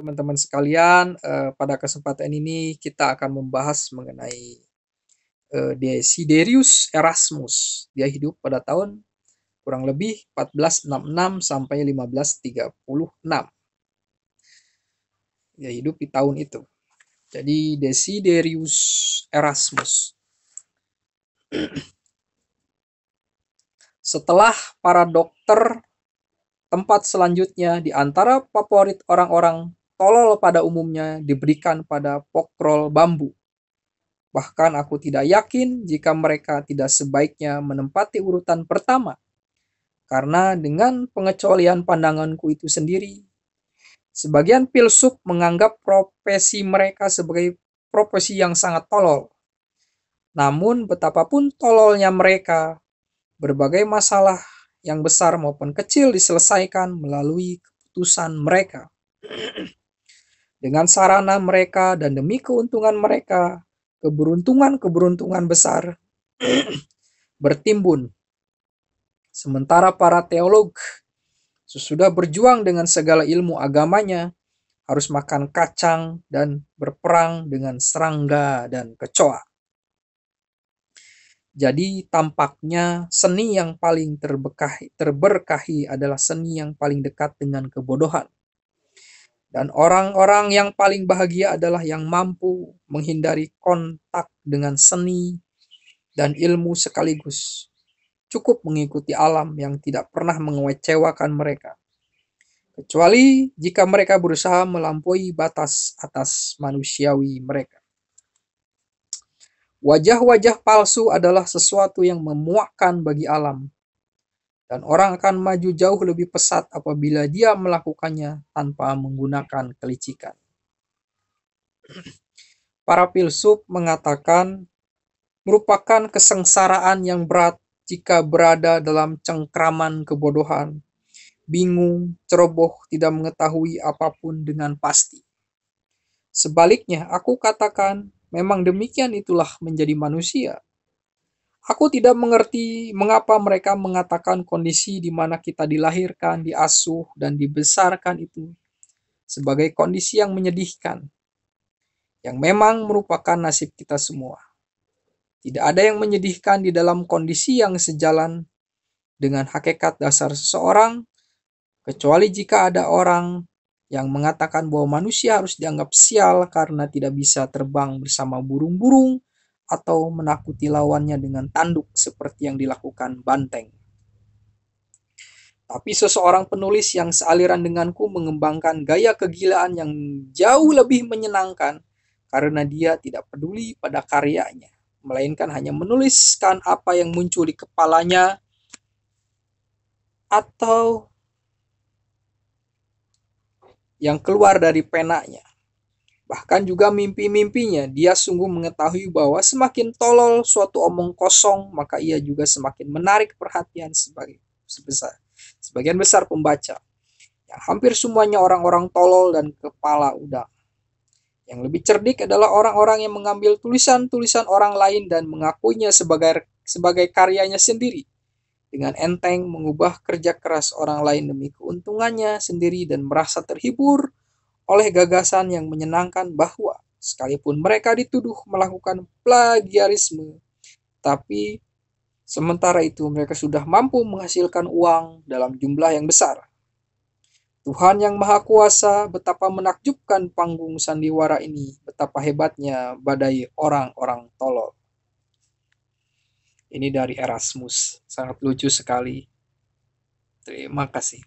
teman-teman sekalian, uh, pada kesempatan ini kita akan membahas mengenai uh, eh, Desiderius Erasmus. Dia hidup pada tahun kurang lebih 1466 sampai 1536. Dia hidup di tahun itu. Jadi Desiderius Erasmus. Setelah para dokter, tempat selanjutnya di antara favorit orang-orang tolol pada umumnya diberikan pada pokrol bambu. Bahkan aku tidak yakin jika mereka tidak sebaiknya menempati urutan pertama. Karena dengan pengecualian pandanganku itu sendiri, sebagian filsuf menganggap profesi mereka sebagai profesi yang sangat tolol. Namun betapapun tololnya mereka, berbagai masalah yang besar maupun kecil diselesaikan melalui keputusan mereka dengan sarana mereka dan demi keuntungan mereka, keberuntungan-keberuntungan besar bertimbun. Sementara para teolog sesudah berjuang dengan segala ilmu agamanya harus makan kacang dan berperang dengan serangga dan kecoa. Jadi tampaknya seni yang paling terberkahi, terberkahi adalah seni yang paling dekat dengan kebodohan dan orang-orang yang paling bahagia adalah yang mampu menghindari kontak dengan seni dan ilmu sekaligus. Cukup mengikuti alam yang tidak pernah mengecewakan mereka. Kecuali jika mereka berusaha melampaui batas atas manusiawi mereka. Wajah-wajah palsu adalah sesuatu yang memuakkan bagi alam, dan orang akan maju jauh lebih pesat apabila dia melakukannya tanpa menggunakan kelicikan. Para filsuf mengatakan merupakan kesengsaraan yang berat jika berada dalam cengkraman kebodohan, bingung, ceroboh, tidak mengetahui apapun dengan pasti. Sebaliknya, aku katakan, memang demikian itulah menjadi manusia Aku tidak mengerti mengapa mereka mengatakan kondisi di mana kita dilahirkan, diasuh, dan dibesarkan itu sebagai kondisi yang menyedihkan, yang memang merupakan nasib kita semua. Tidak ada yang menyedihkan di dalam kondisi yang sejalan dengan hakikat dasar seseorang, kecuali jika ada orang yang mengatakan bahwa manusia harus dianggap sial karena tidak bisa terbang bersama burung-burung atau menakuti lawannya dengan tanduk seperti yang dilakukan banteng. Tapi seseorang penulis yang sealiran denganku mengembangkan gaya kegilaan yang jauh lebih menyenangkan karena dia tidak peduli pada karyanya, melainkan hanya menuliskan apa yang muncul di kepalanya atau yang keluar dari penanya. Bahkan juga mimpi-mimpinya, dia sungguh mengetahui bahwa semakin tolol suatu omong kosong, maka ia juga semakin menarik perhatian sebagai sebesar sebagian besar pembaca. Yang hampir semuanya orang-orang tolol dan kepala udang. Yang lebih cerdik adalah orang-orang yang mengambil tulisan-tulisan orang lain dan mengakuinya sebagai sebagai karyanya sendiri. Dengan enteng mengubah kerja keras orang lain demi keuntungannya sendiri dan merasa terhibur oleh gagasan yang menyenangkan bahwa sekalipun mereka dituduh melakukan plagiarisme, tapi sementara itu mereka sudah mampu menghasilkan uang dalam jumlah yang besar. Tuhan yang Maha Kuasa, betapa menakjubkan panggung sandiwara ini, betapa hebatnya badai orang-orang tolol. Ini dari Erasmus, sangat lucu sekali. Terima kasih.